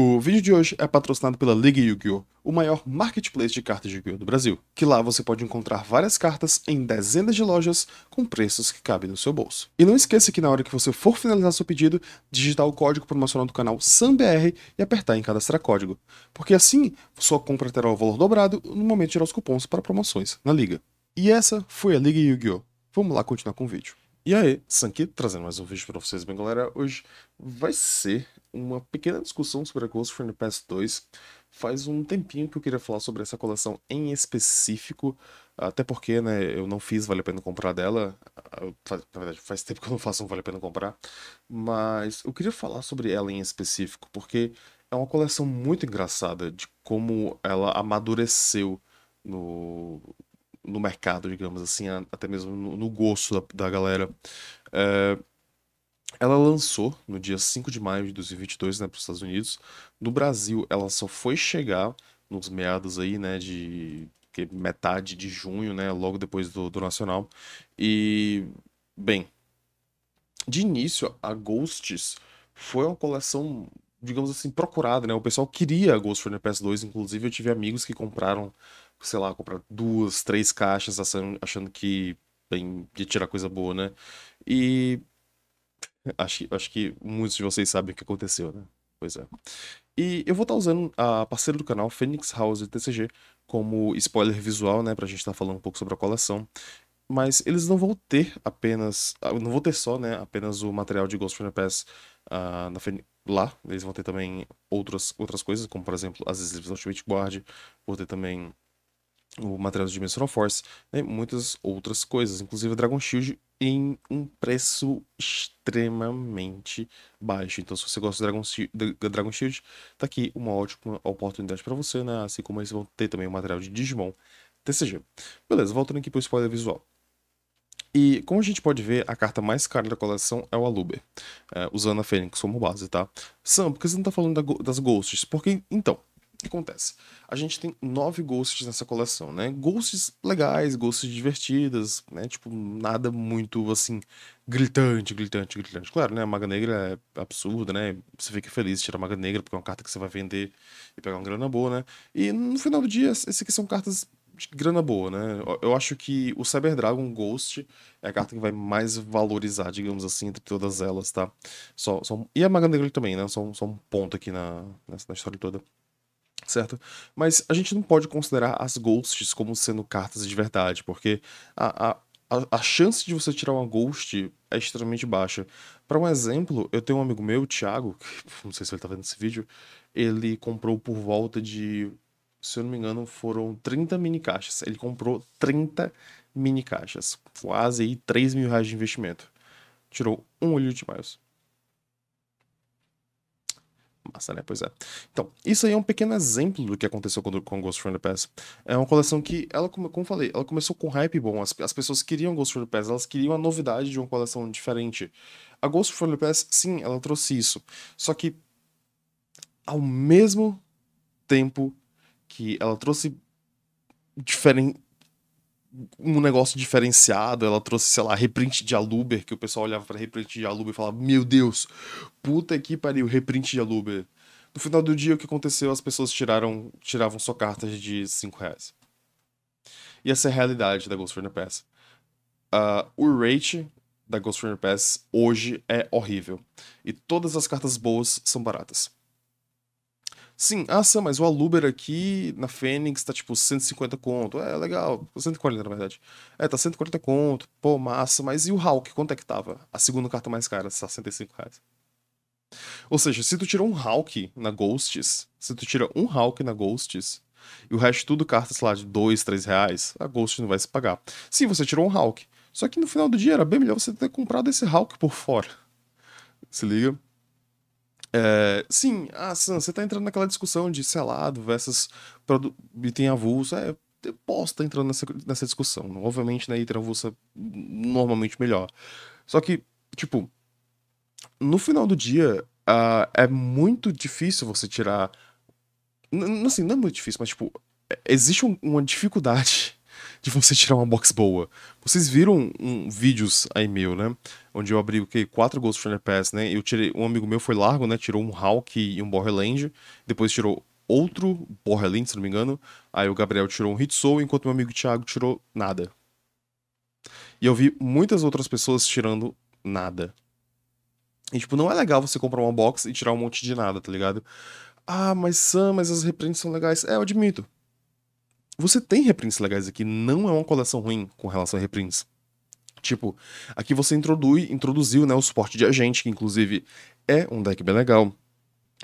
O vídeo de hoje é patrocinado pela Liga Yu-Gi-Oh!, o maior marketplace de cartas de Yu-Gi-Oh! do Brasil, que lá você pode encontrar várias cartas em dezenas de lojas com preços que cabem no seu bolso. E não esqueça que na hora que você for finalizar seu pedido, digitar o código promocional do canal SAMBR e apertar em cadastrar código, porque assim sua compra terá o valor dobrado no momento de tirar os cupons para promoções na Liga. E essa foi a Liga Yu-Gi-Oh! Vamos lá continuar com o vídeo. E aí, Sanki trazendo mais um vídeo para vocês, bem galera, hoje vai ser uma pequena discussão sobre a Ghost from the Past 2. Faz um tempinho que eu queria falar sobre essa coleção em específico, até porque né, eu não fiz Vale a Pena Comprar dela. Ah, faz, na verdade, faz tempo que eu não faço um Vale a Pena Comprar. Mas eu queria falar sobre ela em específico, porque é uma coleção muito engraçada de como ela amadureceu no, no mercado, digamos assim, até mesmo no, no gosto da, da galera. É, ela lançou no dia 5 de maio de 2022, né, para os Estados Unidos. No Brasil, ela só foi chegar nos meados aí, né, de metade de junho, né, logo depois do, do Nacional. E, bem, de início, a Ghosts foi uma coleção, digamos assim, procurada, né? O pessoal queria a Ghost Runner PS2, inclusive eu tive amigos que compraram, sei lá, compraram duas, três caixas achando, achando que, bem, de tirar coisa boa, né? E Acho, acho que muitos de vocês sabem o que aconteceu, né? Pois é. E eu vou estar tá usando a parceira do canal, Phoenix House TCG, como spoiler visual, né? Pra gente estar tá falando um pouco sobre a coleção. Mas eles não vão ter apenas. Ah, não vão ter só, né? Apenas o material de Ghost Runner Pass uh, ah, na Phoenix lá. Eles vão ter também outras, outras coisas, como por exemplo as Sleeves Ultimate Guard, Vou ter também o material de Dimensional Force, né, muitas outras coisas, inclusive Dragon Shield em um preço extremamente baixo. Então, se você gosta de Dragon, Shield, Dragon Shield, tá aqui uma ótima oportunidade para você, né? Assim como eles vão ter também o material de Digimon TCG. Beleza, voltando aqui para o spoiler visual. E como a gente pode ver, a carta mais cara da coleção é o Aluber, é, usando a Fênix como base, tá? Sam, por que você não tá falando da, das Ghosts? Porque, então, o que acontece? A gente tem nove ghosts nessa coleção, né? Ghosts legais, ghosts divertidas, né? Tipo, nada muito assim, gritante, gritante, gritante. Claro, né? A Maga Negra é absurda, né? Você fica feliz de tirar a Maga Negra, porque é uma carta que você vai vender e pegar uma grana boa, né? E no final do dia, esses aqui são cartas de grana boa, né? Eu acho que o Cyber Dragon Ghost é a carta que vai mais valorizar, digamos assim, entre todas elas, tá? Só, só... E a Maga Negra também, né? Só, só um ponto aqui na, nessa, na história toda certo? Mas a gente não pode considerar as ghosts como sendo cartas de verdade, porque a, a, a chance de você tirar uma ghost é extremamente baixa. Para um exemplo, eu tenho um amigo meu, o Thiago, que não sei se ele tá vendo esse vídeo, ele comprou por volta de, se eu não me engano, foram 30 mini caixas. Ele comprou 30 mini caixas, quase aí 3 mil reais de investimento. Tirou um olho de mais. Massa, né? Pois é. Então, isso aí é um pequeno exemplo do que aconteceu com, com Ghost from the É uma coleção que, ela, como, como eu falei, ela começou com hype bom. As, as pessoas queriam Ghost from the elas queriam a novidade de uma coleção diferente. A Ghost from the sim, ela trouxe isso. Só que, ao mesmo tempo que ela trouxe diferente um negócio diferenciado, ela trouxe, sei lá, reprint de Aluber, que o pessoal olhava para reprint de Aluber e falava: Meu Deus, puta que pariu, reprint de Aluber. No final do dia, o que aconteceu? As pessoas tiraram, tiravam só cartas de 5 reais. E essa é a realidade da Ghost Runner Pass. Uh, o rate da Ghost Runner Pass hoje é horrível. E todas as cartas boas são baratas. Sim, ah, Sam, mas o Aluber aqui na Fênix tá tipo 150 conto. É, legal. 140 na verdade. É, tá 140 conto. Pô, massa. Mas e o Hulk? Quanto é que tava? A segunda carta mais cara, 65 tá reais. Ou seja, se tu tirou um Hulk na Ghosts, se tu tira um Hulk na Ghosts, e o resto tudo cartas lá de 2, 3 reais, a Ghost não vai se pagar. Sim, você tirou um Hulk. Só que no final do dia era bem melhor você ter comprado esse Hulk por fora. Se liga? Sim, ah, Sam, você tá entrando naquela discussão de selado versus produ... item avulso. É, eu posso estar tá entrando nessa, nessa discussão. Né? Obviamente, né, item avulso é normalmente melhor. Só que, tipo, no final do dia, uh, é muito difícil você tirar. N assim, não é muito difícil, mas, tipo, é, existe um, uma dificuldade de você tirar uma box boa. Vocês viram um, vídeos aí meu, né? Onde eu abri o que? Quatro Ghost Trainer Pass, né? Eu tirei. Um amigo meu foi largo, né? Tirou um Hawk e um Borreland. Depois tirou outro Borreland, se não me engano. Aí o Gabriel tirou um Hitsou, enquanto meu amigo Thiago tirou nada. E eu vi muitas outras pessoas tirando nada. E, tipo, não é legal você comprar uma box e tirar um monte de nada, tá ligado? Ah, mas Sam, mas as reprints são legais. É, eu admito você tem reprints legais aqui, não é uma coleção ruim com relação a reprints. Tipo, aqui você introduz, introduziu né, o suporte de agente, que inclusive é um deck bem legal.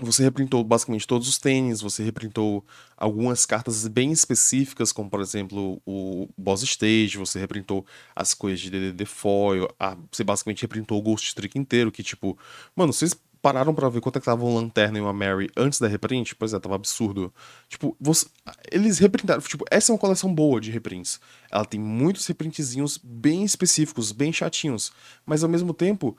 Você reprintou basicamente todos os tênis, você reprintou algumas cartas bem específicas, como por exemplo o Boss Stage, você reprintou as coisas de DDD Foil, a, você basicamente reprintou o Ghost Trick inteiro, que tipo, mano, vocês pararam para ver quanto é que tava um Lanterna e uma Mary antes da reprint? Pois é, tava absurdo. Tipo, você... eles reprintaram. Tipo, essa é uma coleção boa de reprints. Ela tem muitos reprintzinhos bem específicos, bem chatinhos. Mas ao mesmo tempo,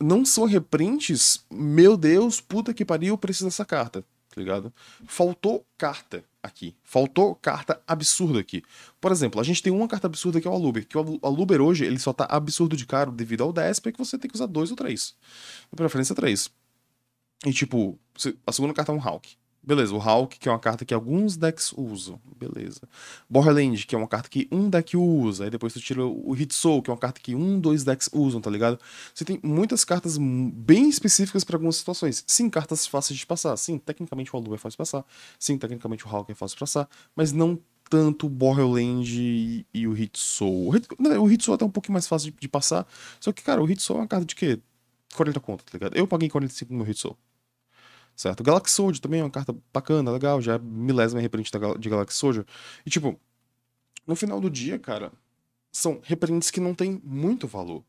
não são reprints, meu Deus, puta que pariu, preciso dessa carta tá ligado? Faltou carta aqui. Faltou carta absurda aqui. Por exemplo, a gente tem uma carta absurda que é o Aluber, que o Aluber hoje ele só tá absurdo de caro devido ao Desper é que você tem que usar dois ou três. De preferência, três. E tipo, a segunda carta é um Hawk. Beleza, o Hulk que é uma carta que alguns decks usam. Beleza. Borreland, que é uma carta que um deck usa. Aí depois tu tira o Hitsou, que é uma carta que um, dois decks usam, tá ligado? Você tem muitas cartas bem específicas para algumas situações. Sim, cartas fáceis de passar. Sim, tecnicamente o Alu é fácil de passar. Sim, tecnicamente o Hulk é fácil de passar. Mas não tanto o Borreland e o Hitsou. O né, Hitsou é até um pouquinho mais fácil de, de passar. Só que, cara, o Hitsou é uma carta de quê? 40 conto, tá ligado? Eu paguei 45 no Hitsou certo? Galaxy Soldier também é uma carta bacana, legal, já é milésima reprint de Galaxy Soldier. E tipo, no final do dia, cara, são reprints que não tem muito valor.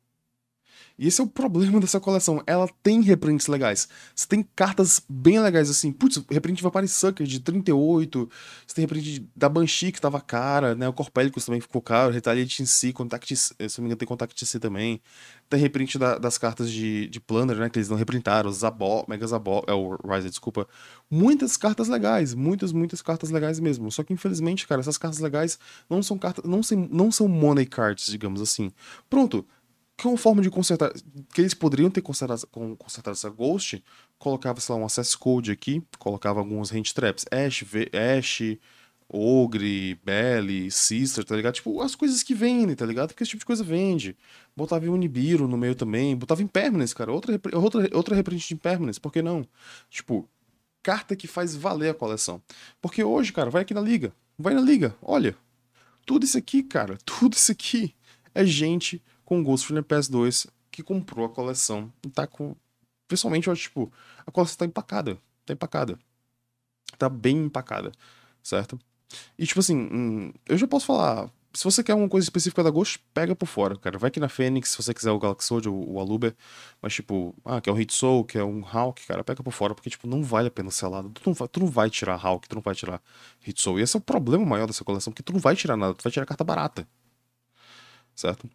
E esse é o problema dessa coleção. Ela tem reprints legais. Você tem cartas bem legais, assim. Putz, reprint de Vampire Sucker de 38. Você tem reprint da Banshee, que tava cara, né? O Corpelicus também ficou caro. Retaliate em si, Contact eh, Se não me engano, tem Contact C também. Tem reprint da, das cartas de, de Plunder, né? Que eles não reprintaram. Zabó, Mega Zabó, é o Rise, desculpa. Muitas cartas legais. Muitas, muitas cartas legais mesmo. Só que, infelizmente, cara, essas cartas legais não são cartas. Não, não são money cards, digamos assim. Pronto que uma forma de consertar. Que eles poderiam ter consertado, consertado essa Ghost, colocava, sei lá, um access code aqui, colocava alguns hand traps, Ash, v, Ash, Ogre, Belly, Sister, tá ligado? Tipo, as coisas que vendem, tá ligado? Porque esse tipo de coisa vende. Botava Unibiru no meio também, botava Impermanence, cara. Outra, outra, outra reprint de Impermanence, por que não? Tipo, carta que faz valer a coleção. Porque hoje, cara, vai aqui na liga. Vai na liga, olha. Tudo isso aqui, cara, tudo isso aqui é gente com o Ghost Runner PS2, que comprou a coleção e tá com. Pessoalmente, eu acho, tipo, a coleção tá empacada. Tá empacada. Tá bem empacada, certo? E, tipo assim, hum, eu já posso falar. Se você quer uma coisa específica da Ghost, pega por fora, cara. Vai aqui na Fênix, se você quiser o Galaxode ou o Aluber. Mas, tipo, ah, quer um Hit Soul, quer um Hawk, cara, pega por fora, porque, tipo, não vale a pena ser lado. Tu não, vai, tu não vai tirar Hawk, tu não vai tirar Hit Soul. E esse é o problema maior dessa coleção, porque tu não vai tirar nada, tu vai tirar carta barata. Certo?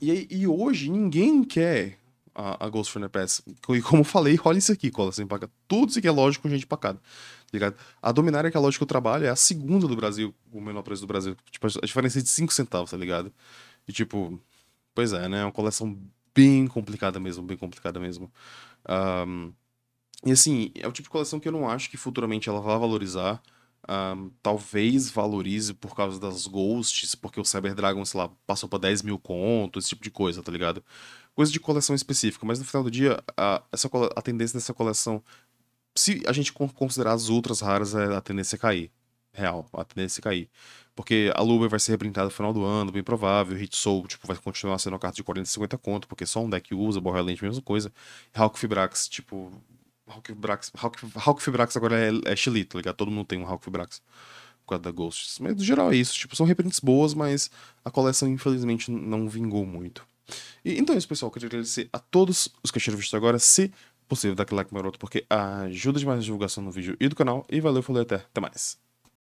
E, e hoje ninguém quer a, a Ghost from the E como eu falei, olha isso aqui, cola sem pagar. Tudo isso aqui é lógico com gente pacada. Ligado? A Dominária, que é a lógica que eu trabalho, é a segunda do Brasil, o menor preço do Brasil. Tipo, a diferença é de 5 centavos, tá ligado? E tipo, pois é, né? É uma coleção bem complicada mesmo, bem complicada mesmo. Um, e assim, é o tipo de coleção que eu não acho que futuramente ela vá valorizar. Um, talvez valorize por causa das ghosts, porque o Cyber Dragon, sei lá, passou pra 10 mil contos, esse tipo de coisa, tá ligado? Coisa de coleção específica, mas no final do dia, a, essa, a tendência dessa coleção, se a gente considerar as outras raras, é a tendência é cair. Real, a tendência é cair. Porque a Luba vai ser reprintada no final do ano, bem provável. Soul tipo, vai continuar sendo uma carta de 40, 50 conto, porque só um deck usa, Borrelente, mesma coisa. Hawk Fibrax, tipo, Hawkbrax. Hawk, Hawkbrax agora é, é Chile, tá ligado? Todo mundo tem um Hawkbrax por causa da Ghosts. Mas no geral é isso. Tipo, são reprints boas, mas a coleção infelizmente não vingou muito. E, então é isso, pessoal. Queria agradecer a todos os que assistiram o vídeo agora. Se possível, dá aquele like maroto, porque ajuda demais a divulgação do vídeo e do canal. E valeu, falou até. Até mais.